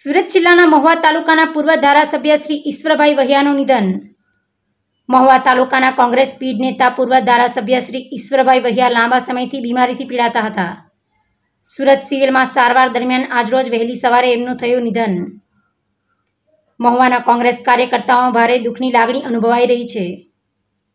સુરત જિલ્લાના મહુવા તાલુકાના પૂર્વ ધારાસભ્ય શ્રી ઈશ્વરભાઈ વહિયાનું નિધન મહુવા તાલુકાના કોંગ્રેસ પીઢ નેતા પૂર્વ ધારાસભ્ય શ્રી ઈશ્વરભાઈ વહિયા લાંબા સમયથી બીમારીથી પીડાતા હતા સુરત સિવિલમાં સારવાર દરમિયાન આજરોજ વહેલી સવારે એમનું થયું નિધન મહુવાના કોંગ્રેસ કાર્યકર્તાઓમાં ભારે દુઃખની લાગણી અનુભવાઈ રહી છે